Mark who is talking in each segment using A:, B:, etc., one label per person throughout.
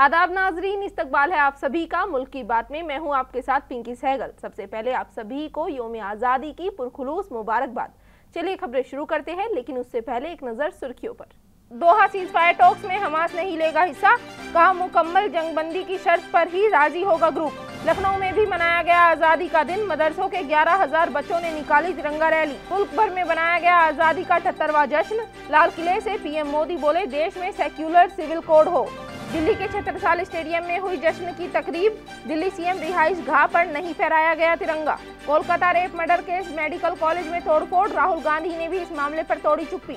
A: आदाब नाजरीन इस्तकबाल है आप सभी का मुल्क की बात में मैं हूं आपके साथ पिंकी सहगल सबसे पहले आप सभी को योम आज़ादी की पुरखलूस मुबारकबाद चलिए खबरें शुरू करते हैं लेकिन उससे पहले एक नज़र सुर्खियों पर दोहा सीज फायर टॉक्स में हमास नहीं लेगा हिस्सा कहा मुकम्मल जंगबंदी की शर्त पर ही राजी होगा ग्रुप लखनऊ में भी मनाया गया आज़ादी का दिन मदरसों के ग्यारह हजार बच्चों ने निकाली तिरंगा रैली मुल्क भर में बनाया गया आज़ादी का अठहत्तरवा जश्न लाल किले से पीएम मोदी बोले देश में सेक्युलर सिविल कोड हो दिल्ली के छत्रसाल स्टेडियम में हुई जश्न की तकरीब दिल्ली सीएम रिहाइश घा पर नहीं फहराया गया तिरंगा Kolkata rape murder case medical college में तोड़फोड़ राहुल गांधी ने भी इस मामले पर तोड़ी चुप्पी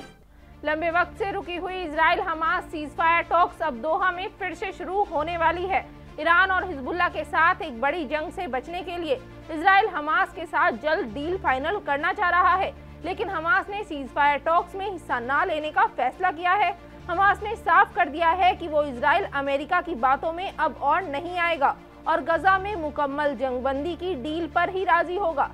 A: लंबे वक्त से रुकी हुई इसराइल हमास सीजफायर टॉक्स अब दोहा में फिर से शुरू होने वाली है ईरान और हिजबुल्ला के साथ एक बड़ी जंग से बचने के लिए इसराइल हमास के साथ जल्द डील फाइनल करना चाह रहा है लेकिन हमास ने सीजफायर टॉक्स में हिस्सा न लेने का फैसला किया है हमास ने साफ कर दिया है कि वो इसराइल अमेरिका की बातों में अब और नहीं आएगा और गजा में मुकम्मल जंगबंदी की डील पर ही राजी होगा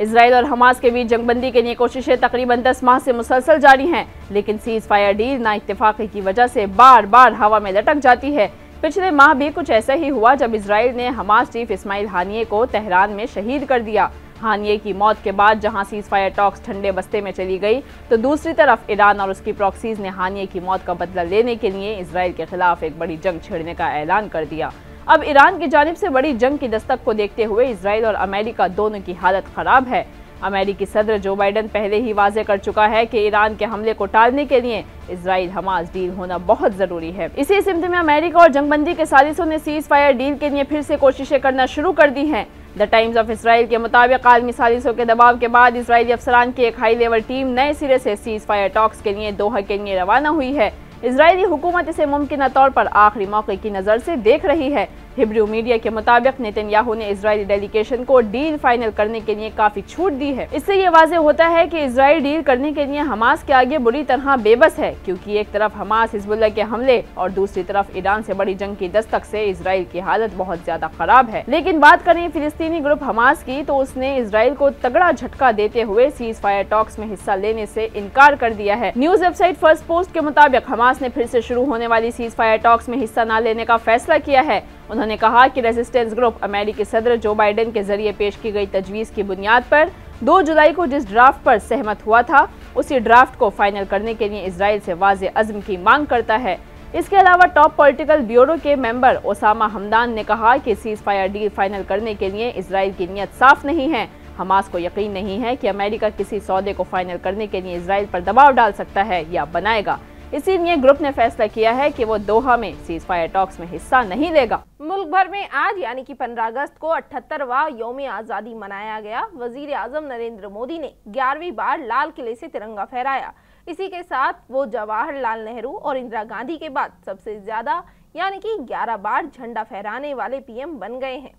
B: इसराइल और हमास के बीच जंगबंदी के लिए कोशिशें तकरीबन 10 माह से मुसलसल जारी हैं लेकिन सीज फायर डील ना इतफाक़ी की वजह से बार बार हवा में लटक जाती है पिछले माह भी कुछ ऐसा ही हुआ जब इसराइल ने हमास चीफ इस्माइल हानिये को तेहरान में शहीद कर दिया हानिये की मौत के बाद जहां सीज फायर टॉक्स ठंडे बस्ते में चली गई तो दूसरी तरफ ईरान और उसकी प्रॉक्सीज ने हानिये की मौत का बदला लेने के लिए इसराइल के खिलाफ एक बड़ी जंग छेड़ने का ऐलान कर दिया अब ईरान की जानब से बड़ी जंग की दस्तक को देखते हुए इसराइल और अमेरिका दोनों की हालत खराब है अमेरिकी सदर जो बाइडन पहले ही वाजे कर चुका है कि ईरान के हमले को टालने के लिए इसराइल हमास डील होना बहुत ज़रूरी है इसी सिमत में अमेरिका और जंगबंदी के साजिशों ने सीज फायर डील के लिए फिर से कोशिशें करना शुरू कर दी हैं द टाइम्स ऑफ इसराइल के मुताबिक आलमी साजिशों के दबाव के बाद इसराइली अफसरान की एक हाई लेवल टीम नए सिरे से सीज फायर टॉक्स के लिए दोहा के लिए रवाना हुई है इसराइली हुकूमत इसे मुमकिन तौर पर आखिरी मौके की नज़र से देख रही है हिब्रू मीडिया के मुताबिक नितिनयाहू ने इसराइली डेलीगेशन को डील फाइनल करने के लिए काफी छूट दी है इससे ये वाजह होता है कि इसराइल डील करने के लिए हमास के आगे बुरी तरह बेबस है क्योंकि एक तरफ हमास हिजबुल्ला के हमले और दूसरी तरफ ईरान से बड़ी जंग की दस्तक से इसराइल की हालत बहुत ज्यादा खराब है लेकिन बात करें फिलिस्तीनी ग्रुप हमास की तो उसने इसराइल को तगड़ा झटका देते हुए सीज फायर टॉक्स में हिस्सा लेने से इनकार कर दिया है न्यूज वेबसाइट फर्स्ट पोस्ट के मुताबिक हमास ने फिर से शुरू होने वाली सीज फायर टॉक्स में हिस्सा न लेने का फैसला किया है उन्होंने कहा कि रेजिस्टेंस ग्रुप अमेरिकी सदर जो बाइडेन के जरिए पेश की गई तजवीज़ की बुनियाद पर 2 जुलाई को जिस ड्राफ्ट पर सहमत हुआ था उसी ड्राफ्ट को फाइनल करने के लिए इसराइल से वाज अजम की मांग करता है इसके अलावा टॉप पॉलिटिकल ब्यूरो के मेंबर ओसामा हमदान ने कहा कि सीज फायर डील फाइनल करने के लिए इसराइल की नीयत साफ नहीं है हमास को यकीन नहीं है कि अमेरिका किसी सौदे को फाइनल करने के लिए इसराइल पर दबाव डाल सकता है या बनाएगा इसीलिए ग्रुप ने फैसला किया है कि वो दोहा में सीज फायर टॉक्स में हिस्सा नहीं लेगा
A: मुल्क भर में आज यानी कि 15 अगस्त को अठहत्तरवा योम आज़ादी मनाया गया वजीर आजम नरेंद्र मोदी ने ग्यारहवीं बार लाल किले से तिरंगा फहराया इसी के साथ वो जवाहरलाल नेहरू और इंदिरा गांधी के बाद सबसे ज़्यादा यानी कि
B: ग्यारह बार झंडा फहराने वाले पी बन गए हैं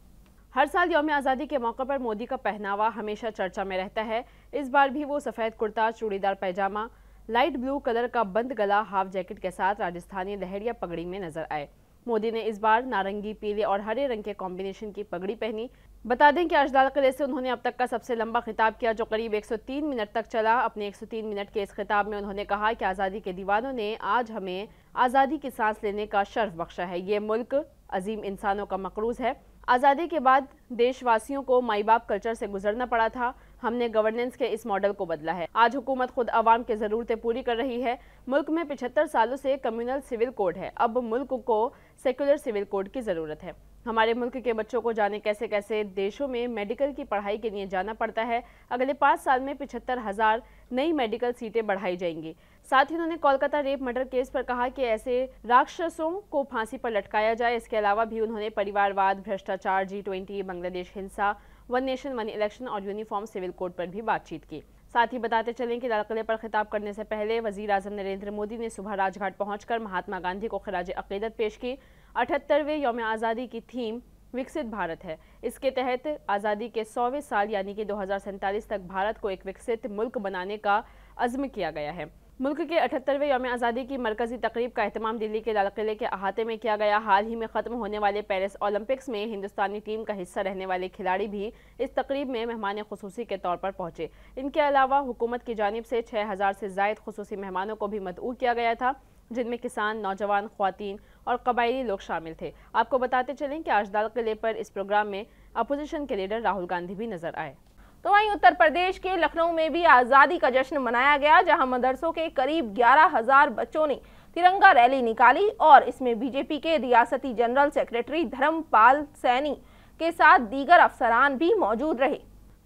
B: हर साल योम आज़ादी के मौके पर मोदी का पहनावा हमेशा चर्चा में रहता है इस बार भी वो सफ़ेद kurta churidar pyjama light blue colour का बंद गला हाफ जैकेट के साथ राजस्थानी लहरिया पगड़ी में नजर आए मोदी ने इस बार नारंगी पीले और हरे रंग के कॉम्बिनेशन की पगड़ी पहनी बता दें कि अर्जदाल किले से उन्होंने अब तक का सबसे लंबा खिताब किया जो करीब 103 मिनट तक चला अपने 103 मिनट के इस खिताब में उन्होंने कहा कि आज़ादी के दीवानों ने आज हमें आज़ादी की सांस लेने का शर्फ बख्शा है ये मुल्क अजीम इंसानों का मकरूज है आज़ादी के बाद देशवासियों को माई बाप कल्चर से गुजरना पड़ा था हमने गवर्नेंस के इस मॉडल को बदला है आज हुकूमत खुद आवाम की ज़रूरतें पूरी कर रही है मुल्क में पिछहत्तर सालों से कम्यूनल सिविल कोड है अब मुल्क को सेकुलर सिविल कोड की ज़रूरत है हमारे मुल्क के बच्चों को जाने कैसे कैसे देशों में मेडिकल की पढ़ाई के लिए जाना पड़ता है अगले पाँच साल में पिछहत्तर हज़ार नई मेडिकल सीटें बढ़ाई जाएंगी साथ ही उन्होंने कोलकाता रेप मर्डर केस पर कहा कि ऐसे राक्षसों को फांसी पर लटकाया जाए इसके अलावा भी उन्होंने परिवारवाद भ्रष्टाचार जी ट्वेंटी बांग्लादेश हिंसा वन नेशन वन इलेक्शन और यूनिफॉर्म सिविल कोड पर भी बातचीत की साथ ही बताते चलें कि लाल किले पर खिताब करने से पहले वजीर अजम नरेंद्र मोदी ने सुबह राजघाट पहुंचकर महात्मा गांधी को खराज अकीदत पेश की अठहत्तरवें योम आज़ादी की थीम विकसित भारत है इसके तहत आज़ादी के सौवें साल यानी कि दो तक भारत को एक विकसित मुल्क बनाने का अज़म किया गया है मुल्क के अठहत्तरवें योम आज़ादी की मरकजी तकरीब का अहतमाम दिल्ली के लाल किले के अहाते में किया गया हाल ही में ख़त्म होने वाले पेरिस ओलंपिक्स में हिंदुस्तानी टीम का हिस्सा रहने वाले खिलाड़ी भी इस तकरीब में मेहमान खसूसी के तौर पर पहुंचे इनके अलावा हुकूमत की जानब से छः हज़ार से जायद खसूसी मेहमानों को भी मदऊ किया गया था जिनमें किसान नौजवान खुवान और कबायली लोग शामिल थे आपको बताते चलें कि आज लाल किले पर इस प्रोग्राम में अपोजिशन के लीडर राहुल गांधी भी नजर आए तो वहीं उत्तर प्रदेश के लखनऊ में भी आज़ादी का जश्न मनाया गया जहां मदरसों
A: के करीब ग्यारह हजार बच्चों ने तिरंगा रैली निकाली और इसमें बीजेपी के रियासती जनरल सेक्रेटरी धर्मपाल सैनी के साथ दीगर अफसरान भी मौजूद रहे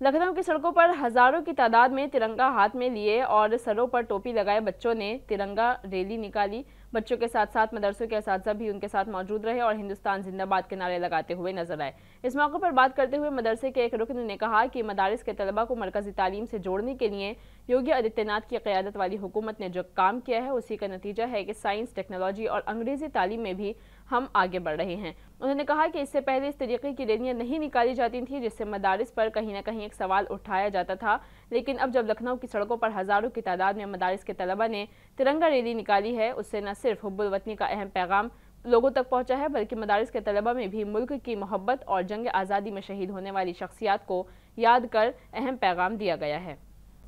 B: लखनऊ की सड़कों पर हजारों की तादाद में तिरंगा हाथ में लिए और सरों पर टोपी लगाए बच्चों ने तिरंगा रैली निकाली बच्चों के साथ साथ मदरसों के इस भी उनके साथ मौजूद रहे और हिंदुस्तान जिंदाबाद के नारे लगाते हुए नजर आए इस मौके पर बात करते हुए मदरसे के एक रुकन ने कहा कि मदारस के तलबा को मरकजी तालीम से जोड़ने के लिए योगी आदित्यनाथ की क्यादत वाली हुकूमत ने जो काम किया है उसी का नतीजा है कि साइंस टेक्नोलॉजी और अंग्रेज़ी तालीम में भी हम आगे बढ़ रहे हैं उन्होंने कहा कि इससे पहले इस तरीके की रैलियाँ नहीं निकाली जाती थी जिससे मदारस पर कहीं ना कहीं एक सवाल उठाया जाता था लेकिन अब जब लखनऊ की सड़कों पर हज़ारों की तादाद में मदारस के तलबा ने तिरंगा रैली निकाली है उससे न सिर्फ हब्बुलवतनी का अहम पैगाम लोगों तक पहुंचा है बल्कि मदारस के तलबा में भी मुल्क की मोहब्बत और जंग आज़ादी में शहीद होने वाली शख्सियात को याद कर अहम पैगाम दिया गया है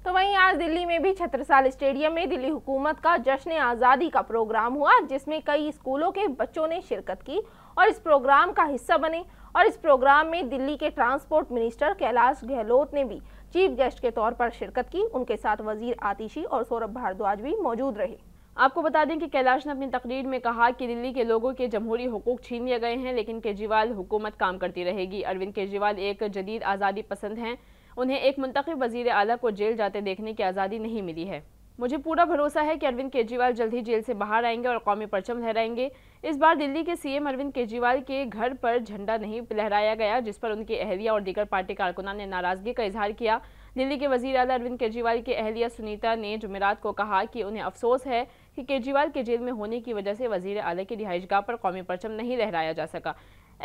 B: तो वहीं आज दिल्ली में भी छत्रसाल स्टेडियम में दिल्ली
A: हुकूमत का जश्न आज़ादी का प्रोग्राम हुआ जिसमें कई स्कूलों के बच्चों ने शिरकत की और इस प्रोग्राम का हिस्सा बने और इस प्रोग्राम में दिल्ली के ट्रांसपोर्ट मिनिस्टर कैलाश गहलोत ने भी चीफ गेस्ट के तौर पर शिरकत की उनके साथ वजीर आतिशी और सौरभ भारद्वाज भी
B: मौजूद रहे आपको बता दें कि कैलाश ने अपनी तकरीर में कहा कि दिल्ली के लोगों के जमहूरी हकूक छीन लिए गए हैं लेकिन केजरीवाल हुकूमत काम करती रहेगी अरविंद केजरीवाल एक जदीद आज़ादी पसंद हैं उन्हें एक मुंतब वजीर अला को जेल जाते देखने की आज़ादी नहीं मिली है मुझे पूरा भरोसा है कि अरविंद केजरीवाल जल्द ही जेल से बाहर आएंगे और कौमी परचम लहराएंगे इस बार दिल्ली के सीएम अरविंद केजरीवाल के घर पर झंडा नहीं लहराया गया जिस पर उनकी अहलिया और दीगर पार्टी कारकुनान ने नाराजगी का इजहार किया दिल्ली के वजीर अला अरविंद केजरीवाल की अहलिया सुनीता ने जुमेरात को कहा कि उन्हें अफसोस है कि केजरीवाल के जेल में होने की वजह से वजीर अला की रिहाइश पर कौमी परचम नहीं लहराया जा सका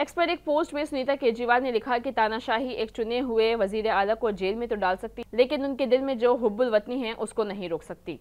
B: एक्स पर एक पोस्ट में सुनीता केजरीवाल ने लिखा कि तानाशाही एक चुने हुए वजीर आला को जेल में तो डाल सकती लेकिन उनके दिल में जो हुब्बुल वतनी है उसको नहीं रोक सकती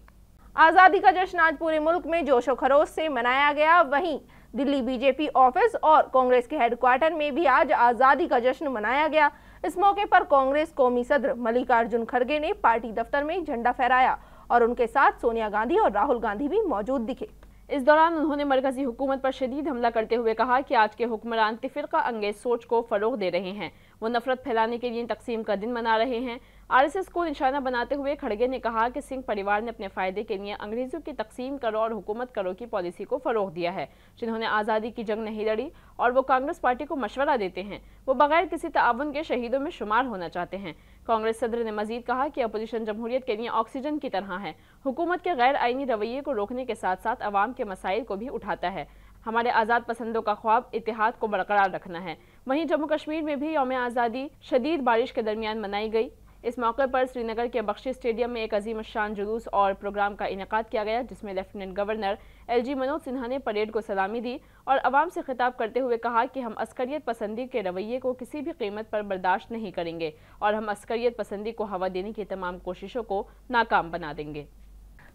B: आज़ादी का जश्न आज पूरे मुल्क में जोशो खरोश से मनाया गया वहीं दिल्ली बीजेपी
A: ऑफिस और कांग्रेस के हेडक्वार्टर में भी आज आज़ादी का जश्न मनाया गया इस मौके पर कांग्रेस कौमी सदर मल्लिकार्जुन खड़गे ने पार्टी दफ्तर में झंडा फहराया और उनके साथ सोनिया
B: गांधी और राहुल गांधी भी मौजूद दिखे इस दौरान उन्होंने मरकजी हुकूमत पर शदीद हमला करते हुए कहा कि आज के हुक्मरान तफरका अंगेज सोच को फ़रोग दे रहे हैं वो नफरत फैलाने के लिए तकसीम का दिन मना रहे हैं आरएसएस को निशाना बनाते हुए खड़गे ने कहा कि सिंह परिवार ने अपने फ़ायदे के लिए अंग्रेज़ों की तकसीम करो और हुकूमत करो की पॉलिसी को फ़रोग दिया है जिन्होंने आज़ादी की जंग नहीं लड़ी और वो कांग्रेस पार्टी को मशवरा देते हैं वो बगैर किसी ताउन के शहीदों में शुमार होना चाहते हैं कांग्रेस सदर ने मजीद कहा कि अपोजिशन जमहूरियत के लिए ऑक्सीजन की तरह है हुकूमत के गैर आइनी रवैये को रोकने के साथ साथ अवाम के मसाइल को भी उठाता है हमारे आज़ाद पसंदों का ख्वाब इतिहाद को बरकरार रखना है वहीं जम्मू कश्मीर में भी योम आज़ादी शदीद बारिश के दरमियान मनाई गई इस मौके पर श्रीनगर के बख्शी स्टेडियम में एक अजीम शान जुलूस और प्रोग्राम का इनका किया गया जिसमें lieutenant governor L G Manoj Sinha ने परेड को सलामी दी और आवाम से खिताब करते हुए कहा कि हम अस्करियत पसंदी के रवैये को किसी भी कीमत पर बर्दाश्त नहीं करेंगे और हम अस्करियत पसंदी को हवा देने की तमाम कोशिशों को नाकाम बना देंगे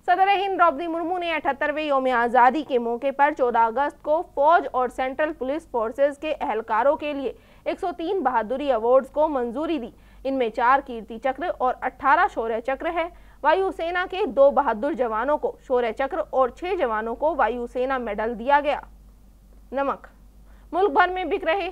B: सदर
A: हिंद द्रौपदी मुर्मू ने अठहत्तरवें योम आज़ादी के मौके पर 14 अगस्त को फौज और सेंट्रल पुलिस फोर्सेज के अहलकारों के लिए 103 बहादुरी अवार्ड्स को मंजूरी दी इनमें चार कीर्ति चक्र और 18 शौर्य चक्र है वायुसेना के दो बहादुर जवानों को शौर्य चक्र और छह जवानों को वायुसेना मेडल दिया गया नमक
B: मुल्क भर में बिक रहे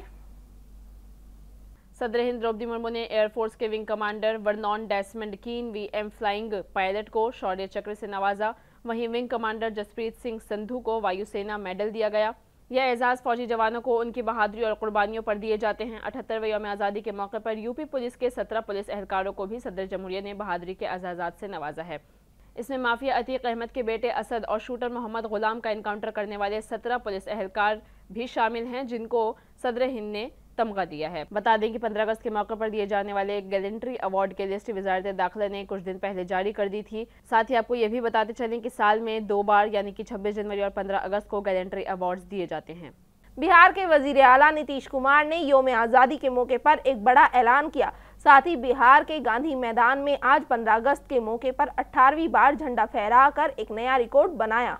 B: सदर हिंद द्रौपदी मुर्मू ने एयरफोर्स के wing commander Vernon Desmond Keane V M flying pilot को शौर्य चक्र से नवाजा वहीं विंग कमांडर जसप्रीत सिंह संधू को वायुसेना मेडल दिया गया यह एजाज़ फौजी जवानों को उनकी बहादुरी और कुर्बानियों पर दिए जाते हैं अठहत्तरवें योम आज़ादी के मौके पर यूपी पुलिस के सत्रह पुलिस एहलकारों को भी सदर जमहूरिया ने बहादुरी के एजाजा से नवाजा है इसमें माफिया अतीक अहमद के बेटे असद और शूटर मोहम्मद गुलाम का इनकाउंटर करने वाले सत्रह पुलिस अहलकार भी शामिल हैं जिनको सदर हिंद ने तमगा दिया है बता दें कि 15 अगस्त के मौके पर दिए जाने वाले गैलेंट्री अवार्ड के लिस्ट वजारत दाखिला ने कुछ दिन पहले जारी कर दी थी साथ ही आपको यह भी बताते चलें कि साल में दो बार यानी कि छब्बीस जनवरी और पंद्रह अगस्त को गैलेंट्री अवार्ड दिए जाते हैं बिहार
A: के वजीर अला नीतीश कुमार ने योम आज़ादी के मौके पर एक बड़ा ऐलान किया साथ ही बिहार के गांधी मैदान में आज 15 अगस्त के मौके पर 18वीं बार झंडा फहरा कर एक
B: नया रिकॉर्ड बनाया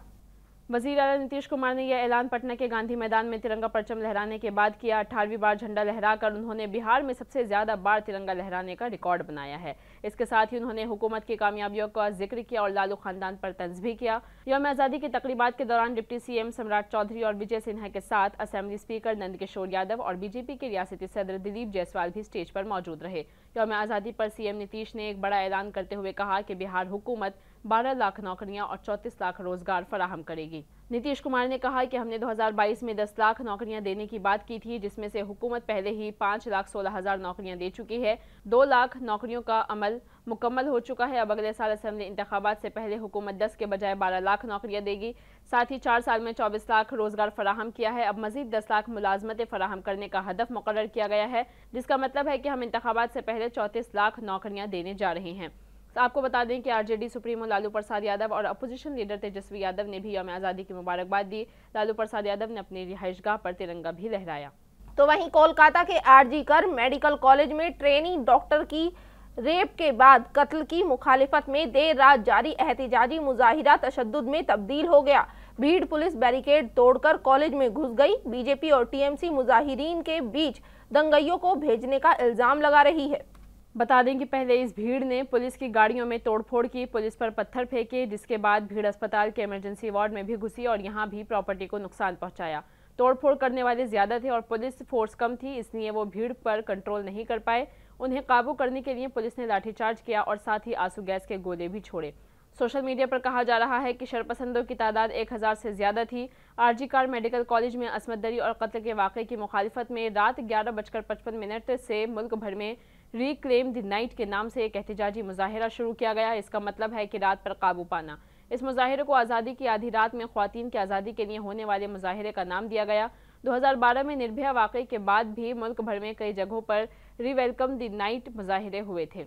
B: वजीर अला नीतीश कुमार ने यह ऐलान पटना के गांधी मैदान में तिरंगा परचम लहराने के बाद किया अठारहवीं बार झंडा लहराकर उन्होंने बिहार में सबसे ज़्यादा बार तिरंगा लहराने का रिकॉर्ड बनाया है इसके साथ ही उन्होंने हुकूमत की कामयाबियों का जिक्र किया और लालू खानदान पर तंज भी किया यौम आज़ादी की तकरीबा के दौरान डिप्टी सी सम्राट चौधरी और विजय सिन्हा के साथ असम्बली स्पीकर नंदकिशोर यादव और बीजेपी के रियासती सदर दिलीप जायसवाल भी स्टेज पर मौजूद रहे यौम आज़ादी पर सीएम नीतीश ने एक बड़ा ऐलान करते हुए कहा कि बिहार हुकूमत बारह लाख नौकरियां और चौंतीस लाख रोजगार फराहम करेगी नीतीश कुमार ने कहा कि हमने 2022 में 10 लाख नौकरियां देने की बात की थी जिसमें से हुकूमत पहले ही पाँच लाख सोलह हजार नौकरियां दे चुकी है दो लाख नौकरियों का अमल मुकम्मल हो चुका है अब अगले साल असम्बली इंतबात से पहले हुकूमत 10 के बजाय 12 लाख नौकरियां देगी साथ ही चार साल में 24 लाख रोजगार फराहम किया है अब मजीद दस लाख मुलाजमतें फराहम करने का हदफ मुकर किया गया है जिसका मतलब है कि हम इंतबात से पहले चौंतीस लाख नौकरियाँ देने जा रहे हैं तो आपको बता दें कि आरजेडी सुप्रीमो लालू प्रसाद यादव और अपोजिशन लीडर तेजस्वी यादव ने भी यौम आज़ादी की मुबारकबाद दी लालू प्रसाद यादव ने अपनी रिहाइशगाह पर तिरंगा भी लहराया
A: तो वहीं कोलकाता के आरजी कर मेडिकल कॉलेज में ट्रेनी डॉक्टर की रेप के बाद कत्ल की मुखालिफत में देर रात जारी एहतजाजी मुजाहिरा तशद में तब्दील हो गया भीड़ पुलिस बैरिकेड तोड़कर कॉलेज में घुस गई बीजेपी और टीएमसी मुजाहिरीन के बीच दंगइयों को भेजने का इल्ज़ाम लगा रही है बता
B: दें कि पहले इस भीड़ ने पुलिस की गाड़ियों में तोड़फोड़ की पुलिस पर पत्थर फेंके जिसके बाद भीड़ अस्पताल के इमरजेंसी वार्ड में भी घुसी और यहाँ भी प्रॉपर्टी को नुकसान पहुँचाया तोड़फोड़ करने वाले ज़्यादा थे और पुलिस फोर्स कम थी इसलिए वो भीड़ पर कंट्रोल नहीं कर पाए उन्हें काबू करने के लिए पुलिस ने लाठीचार्ज किया और साथ ही आंसू गैस के गोले भी छोड़े सोशल मीडिया पर कहा जा रहा है कि शरपसंदों की तादाद 1000 से ज़्यादा थी आरजी कार मेडिकल कॉलेज में असमत दरी और कत्ल के वाक़े की मुखालफत में रात ग्यारह बजकर पचपन मिनट से मुल्क भर में रिक्लेम द नाइट के नाम से एक एहतजाजी मुजाहरा शुरू किया गया इसका मतलब है कि रात पर काबू पाना इस मुजाहरे को आज़ादी की आधी रात में खुवान की आज़ादी के लिए होने वाले मुजाहरे का नाम दिया गया 2012 में निर्भया वाक़े के बाद भी मुल्क भर में कई जगहों पर रीवेलकम द नाइट मुजाहरे हुए थे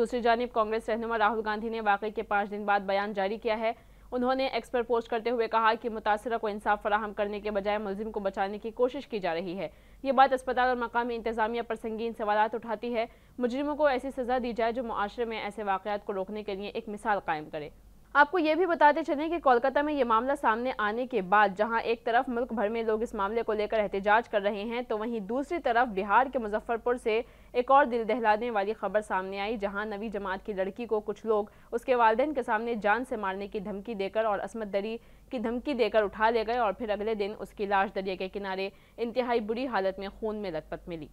B: दूसरी जानब कांग्रेस रहनुमा राहुल गांधी ने वाकई के पाँच दिन बाद बयान जारी किया है उन्होंने एक्स पर पोस्ट करते हुए कहा कि मुतासरा को इंसाफ फराहम करने के बजाय मुलिम को बचाने की कोशिश की जा रही है ये बात अस्पताल और मकामी इंतजामिया पर संगीन सवाल उठाती है मुजरिमों को ऐसी सज़ा दी जाए जो माशरे में ऐसे वाक़ात को रोकने के लिए एक मिसाल कायम करे आपको ये भी बताते चलें कि कोलकाता में ये मामला सामने आने के बाद जहां एक तरफ मुल्क भर में लोग इस मामले को लेकर एहतजाज कर रहे हैं तो वहीं दूसरी तरफ बिहार के मुजफ्फरपुर से एक और दिल दहलाने वाली खबर सामने आई जहां नवी जमात की लड़की को कुछ लोग उसके वालदेन के सामने जान से मारने की धमकी देकर और असमत दरी की धमकी देकर उठा ले गए और फिर अगले दिन उसकी लाश दरिया के किनारे इंतहाई बुरी हालत में खून में लथपथ मिली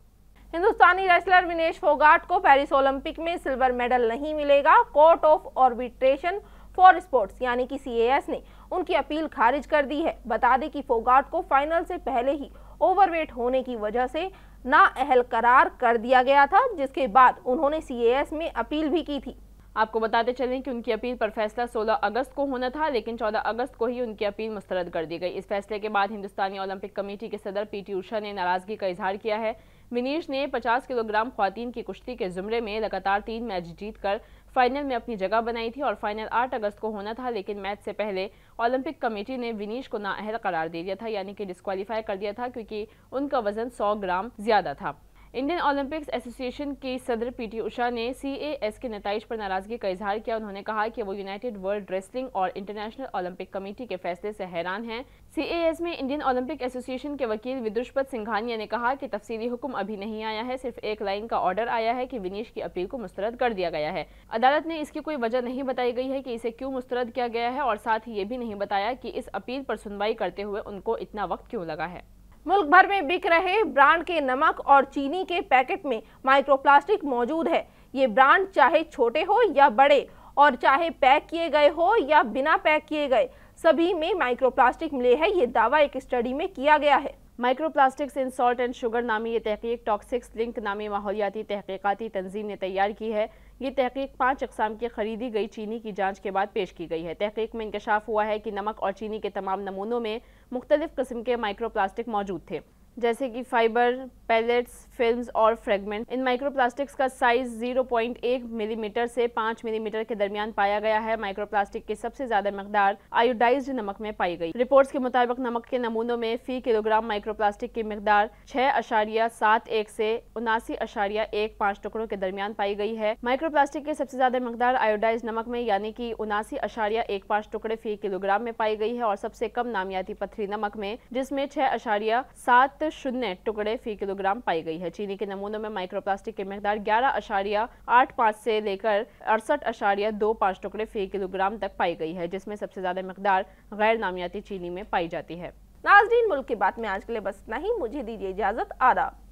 B: हिंदुस्तानी रेसलर विनेश फोगाट को पेरिस
A: ओलंपिक में सिल्वर मेडल नहीं मिलेगा court of arbitration for sports यानी कि सीएएस ने उनकी अपील खारिज कर दी है बता दें कि फोगाट को फाइनल से पहले ही ओवरवेट होने की वजह से नाअहल करार कर दिया गया था जिसके बाद उन्होंने
B: सीएएस में अपील भी की थी आपको बताते चलें कि उनकी अपील पर फैसला 16 अगस्त को होना था लेकिन 14 अगस्त को ही उनकी अपील मुस्तरद कर दी गई इस फैसले के बाद हिंदुस्तानी ओलंपिक कमेटी के सदर पीटी उषा ने नाराजगी का इजहार किया है मिनीश ने 50 किलोग्राम खातन की कुश्ती के जुमरे में लगातार तीन मैच जीतकर फाइनल में अपनी जगह बनाई थी और फाइनल आठ अगस्त को होना था लेकिन मैच से पहले ओलंपिक कमेटी ने विनीश को नाअहल करार दे दिया था यानी कि डिस्कवालीफाई कर दिया था क्योंकि उनका वजन सौ ग्राम ज़्यादा था इंडियन ओलंपिक्स एसोसिएशन की सदर पीटी उषा ने सीएएस के नतज पर नाराजगी का इजहार किया उन्होंने कहा कि वो यूनाइटेड वर्ल्ड रेसलिंग और इंटरनेशनल ओलंपिक कमेटी के फैसले से हैरान हैं सीएएस में इंडियन ओलंपिक एसोसिएशन के वकील विदुष्पत सिंघानिया ने कहा कि तफसीली हुक्म अभी नहीं आया है सिर्फ एक लाइन का ऑर्डर आया है कि विनीश की अपील को मुस्तरद कर दिया गया है अदालत ने इसकी कोई वजह नहीं बताई गई है कि इसे क्यों मुस्तरद किया गया है और साथ ही ये भी नहीं बताया कि इस अपील पर सुनवाई करते हुए उनको इतना वक्त क्यों लगा है मुल्क भर
A: में बिक रहे ब्रांड के नमक और चीनी के पैकेट में माइक्रोप्लास्टिक मौजूद है ये ब्रांड चाहे छोटे हो या बड़े और चाहे पैक किए गए हो या बिना पैक किए गए सभी में माइक्रोप्लास्टिक मिले हैं ये दावा एक स्टडी में किया गया है microplastics
B: in salt and sugar नामी ये तहकीक टॉक्सिक्स लिंक नामी माहौलियाती तहकीकती तंजीम ने तैयार की है ये तहकीक पाँच अकसाम की खरीदी गई चीनी की जाँच के बाद पेश की गई है तहकीक में इंकशाफ हुआ है कि नमक और चीनी के तमाम नमूनों में मुख्तलिफ़ कस्म के माइक्रो प्लास्टिक मौजूद थे जैसे कि फाइबर पैलेट्स फिल्म और फ्रेगमेंट इन माइक्रोप्लास्टिक्स का साइज 0.1 मिलीमीटर से 5 मिलीमीटर के दरमियान पाया गया है माइक्रोप्लास्टिक के सबसे ज्यादा मकदार आयोडाइज नमक में पाई गई रिपोर्ट्स के मुताबिक नमक के नमूनों में फी किलोग्राम माइक्रोप्लास्टिक की मकदार छह अशारिया सात एक से उनासी अशारिया एक पाँच टुकड़ों के दरमियान पाई गई है माइक्रोप्लास्टिक के सबसे ज्यादा मकदार आयोडाइज नमक में यानी की उनासी अशारिया एक पाँच टुकड़े फी किलोग्राम में पाई गई है और सबसे कम नामियाती पथरी नमक में जिसमे छह अशारिया सात शून्य टुकड़े फी किलोग्राम किलोग्राम पाई गई है चीनी के नमूनों में माइक्रोप्लास्टिक की मकदार ग्यारह अशारिया आठ पाँच से लेकर अड़सठ अशारिया दो पाँच टुकड़े फी किलोग्राम तक पाई गई है जिसमें सबसे ज़्यादा मकदार गैर नामियाती चीनी में पाई जाती है नाजरीन मुल्क की बात में आज के लिए बस नहीं
A: मुझे दीजिए इजाज़त आदाब